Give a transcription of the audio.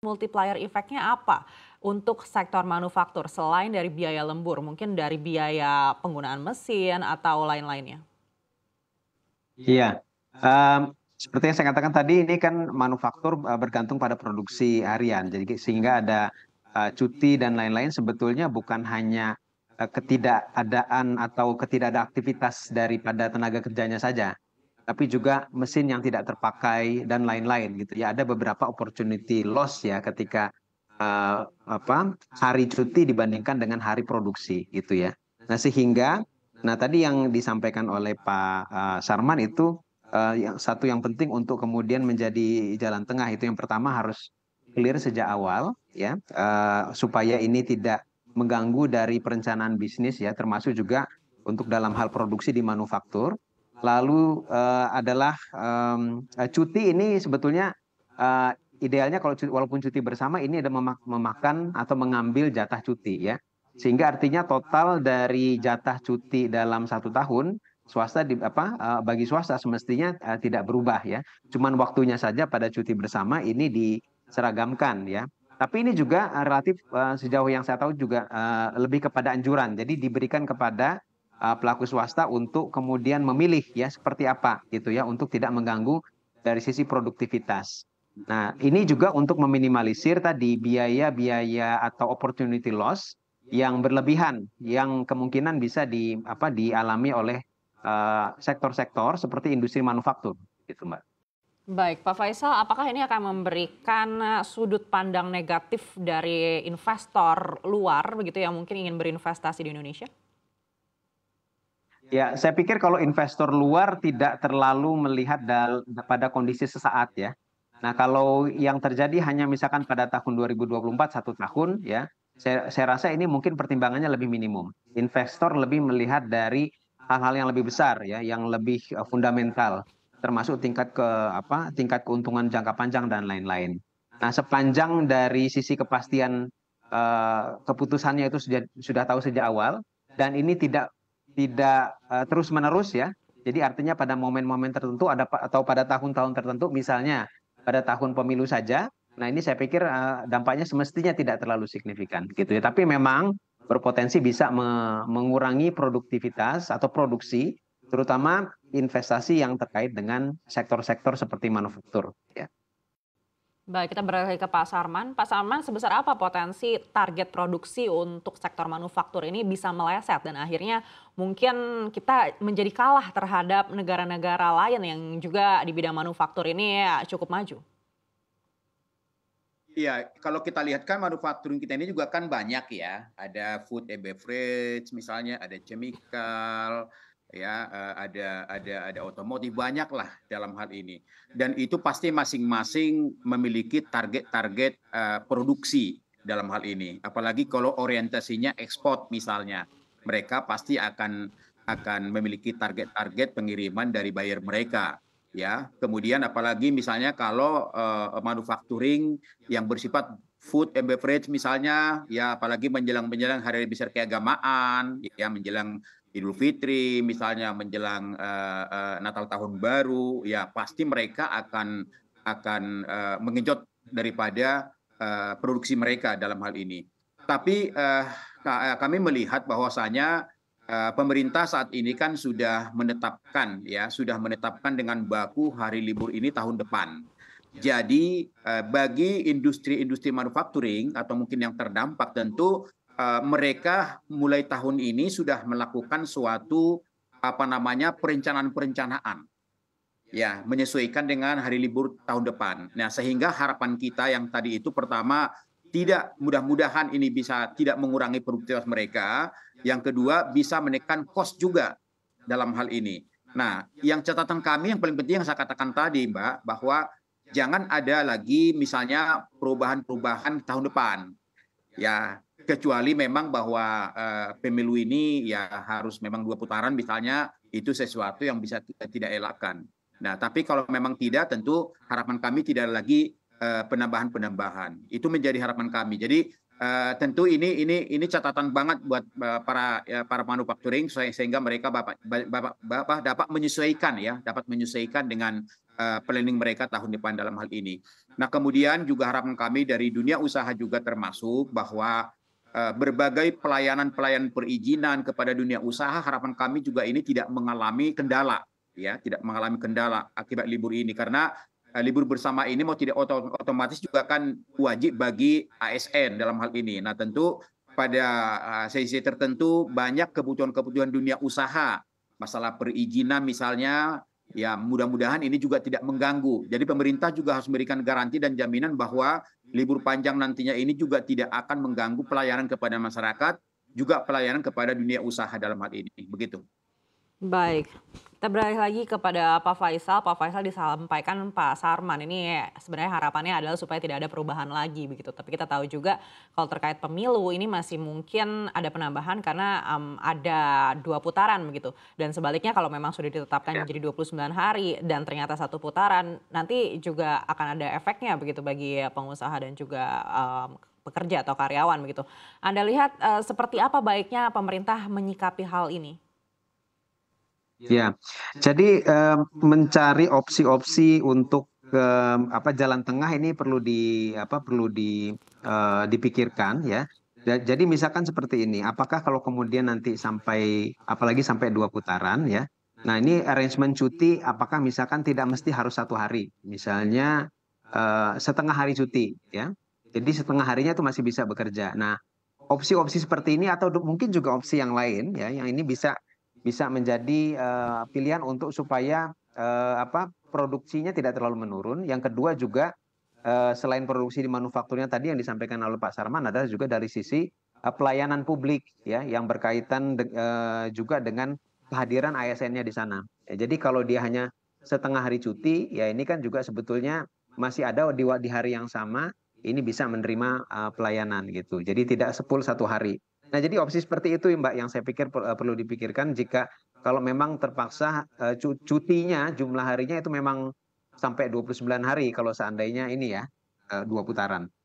multiplier efeknya apa untuk sektor manufaktur selain dari biaya lembur, mungkin dari biaya penggunaan mesin atau lain-lainnya? Iya, um, seperti yang saya katakan tadi, ini kan manufaktur eh, bergantung pada produksi harian, jadi sehingga ada uh, cuti dan lain-lain sebetulnya bukan hanya uh, ketidakadaan atau ketidakada aktivitas daripada tenaga kerjanya saja, tapi juga mesin yang tidak terpakai dan lain-lain gitu ya ada beberapa opportunity loss ya ketika uh, apa hari cuti dibandingkan dengan hari produksi gitu ya nah sehingga nah tadi yang disampaikan oleh Pak uh, Sarman itu uh, yang satu yang penting untuk kemudian menjadi jalan tengah itu yang pertama harus clear sejak awal ya uh, supaya ini tidak mengganggu dari perencanaan bisnis ya termasuk juga untuk dalam hal produksi di manufaktur Lalu uh, adalah um, cuti ini sebetulnya uh, idealnya kalau cuti, walaupun cuti bersama ini ada memak memakan atau mengambil jatah cuti ya. Sehingga artinya total dari jatah cuti dalam satu tahun swasta di apa uh, bagi swasta semestinya uh, tidak berubah ya. Cuman waktunya saja pada cuti bersama ini diseragamkan ya. Tapi ini juga uh, relatif uh, sejauh yang saya tahu juga uh, lebih kepada anjuran. Jadi diberikan kepada Eh, pelaku swasta untuk kemudian memilih ya seperti apa gitu ya untuk tidak mengganggu dari sisi produktivitas. Nah, ini juga untuk meminimalisir tadi biaya-biaya atau opportunity loss yang berlebihan yang kemungkinan bisa di apa dialami oleh eh, sektor-sektor uh, seperti industri manufaktur gitu, Mbak. Baik, Pak Faisal, apakah ini akan memberikan eh, sudut pandang negatif dari investor luar begitu yang mungkin ingin berinvestasi di Indonesia? Ya, saya pikir kalau investor luar tidak terlalu melihat pada kondisi sesaat ya. Nah, kalau yang terjadi hanya misalkan pada tahun 2024 satu tahun ya, saya, saya rasa ini mungkin pertimbangannya lebih minimum. Investor lebih melihat dari hal-hal yang lebih besar ya, yang lebih eh, fundamental, termasuk tingkat ke apa, tingkat keuntungan jangka panjang dan lain-lain. Nah, sepanjang dari sisi kepastian eh, keputusannya itu sudah sudah tahu sejak awal dan ini tidak tidak uh, eh, terus menerus ya. Jadi artinya pada momen-momen tertentu ada atau pada tahun-tahun tertentu misalnya pada tahun pemilu saja. Nah ini saya pikir uh, dampaknya semestinya tidak terlalu signifikan gitu ya. Tapi memang berpotensi bisa me mengurangi produktivitas atau produksi terutama investasi yang terkait dengan sektor-sektor seperti manufaktur ya. Baik, kita beralih ke Pak Sarman. Pak Sarman, sebesar apa potensi target produksi untuk sektor manufaktur ini bisa meleset dan akhirnya mungkin kita menjadi kalah terhadap negara-negara lain yang juga di bidang manufaktur ini ya cukup maju? Iya, kalau kita lihat kan manufaktur kita ini juga kan banyak ya. Ada food and beverage misalnya, ada chemical, ya eh, ada ada ada otomotif banyaklah dalam hal ini dan itu pasti masing-masing memiliki target-target eh, produksi dalam hal ini apalagi kalau orientasinya ekspor misalnya mereka pasti akan akan memiliki target-target pengiriman dari buyer mereka ya kemudian apalagi misalnya kalau uh, manufacturing yang bersifat food and beverage misalnya ya apalagi menjelang menjelang hari besar keagamaan ya menjelang Idul Fitri misalnya menjelang uh, uh, Natal tahun baru ya pasti mereka akan akan uh, mengejot daripada uh, produksi mereka dalam hal ini. Tapi uh, kami melihat bahwasanya uh, pemerintah saat ini kan sudah menetapkan ya sudah menetapkan dengan baku hari libur ini tahun depan. Jadi bagi industri-industri manufacturing atau mungkin yang terdampak tentu Eh, mereka mulai tahun ini sudah melakukan suatu apa namanya perencanaan-perencanaan ya menyesuaikan dengan hari libur tahun depan. Nah, sehingga harapan kita yang tadi itu pertama tidak mudah-mudahan ini bisa tidak mengurangi produktivitas mereka, yang kedua bisa menekan kos juga dalam hal ini. Nah, yang catatan kami yang paling penting yang saya katakan tadi, Mbak, bahwa jangan ada lagi misalnya perubahan-perubahan tahun depan. Ya, kecuali memang bahwa uh, pemilu ini ya harus memang dua putaran misalnya itu sesuatu yang bisa tidak elakkan. Nah, tapi kalau memang tidak tentu harapan kami tidak lagi eh, penambahan-penambahan. Uh, itu menjadi harapan kami. Jadi uh, tentu ini ini ini catatan banget buat uh, para ya, para manufacturing sehingga mereka Bapak Bapak, Bapak dapat menyesuaikan ya, dapat menyesuaikan dengan planning mereka tahun depan dalam hal ini. Nah, kemudian juga harapan kami dari dunia usaha juga termasuk bahwa Eh, berbagai pelayanan-pelayanan perizinan kepada dunia usaha harapan kami juga ini tidak mengalami kendala ya tidak mengalami kendala akibat libur ini karena eh, libur bersama ini mau tidak otomatis juga kan wajib bagi ASN dalam hal ini nah tentu pada eh, sesi tertentu banyak kebutuhan-kebutuhan dunia usaha masalah perizinan misalnya ya mudah-mudahan ini juga tidak mengganggu jadi pemerintah juga harus memberikan garansi dan jaminan bahwa libur panjang nantinya ini juga tidak akan mengganggu pelayanan kepada masyarakat, juga pelayanan kepada dunia usaha dalam hal ini. Begitu. Baik, kita beralih lagi kepada Pak Faisal. Pak Faisal disampaikan Pak Sarman ini ya, sebenarnya harapannya adalah supaya tidak ada perubahan lagi begitu. Tapi kita tahu juga kalau terkait pemilu ini masih mungkin ada penambahan karena um, ada dua putaran begitu. Dan sebaliknya kalau memang sudah ditetapkan ya. puluh 29 hari dan ternyata satu putaran nanti juga akan ada efeknya begitu bagi pengusaha dan juga um, pekerja atau karyawan begitu. Anda lihat uh, seperti apa baiknya pemerintah menyikapi hal ini? Ya, jadi eh, mencari opsi-opsi untuk eh, apa jalan tengah ini perlu di apa perlu di eh, dipikirkan ya. Jadi misalkan seperti ini, apakah kalau kemudian nanti sampai apalagi sampai dua putaran ya. Nah ini arrangement cuti, apakah misalkan tidak mesti harus satu hari, misalnya eh, setengah hari cuti ya. Jadi setengah harinya itu masih bisa bekerja. Nah opsi-opsi seperti ini atau mungkin juga opsi yang lain ya, yang ini bisa bisa menjadi uh, pilihan untuk supaya uh, apa produksinya tidak terlalu menurun. Yang kedua juga uh, selain produksi di manufakturnya tadi yang disampaikan oleh Pak Sarman adalah juga dari sisi uh, pelayanan publik ya yang berkaitan de uh, juga dengan kehadiran ASN-nya di sana. Ya, jadi kalau dia hanya setengah hari cuti, ya ini kan juga sebetulnya masih ada di, di hari yang sama ini bisa menerima uh, pelayanan gitu. Jadi tidak sepul satu hari. Nah, jadi opsi seperti itu Mbak yang saya pikir eh, perlu dipikirkan jika kalau memang terpaksa eh, cutinya jumlah harinya itu memang sampai 29 hari kalau seandainya ini ya eh, dua putaran.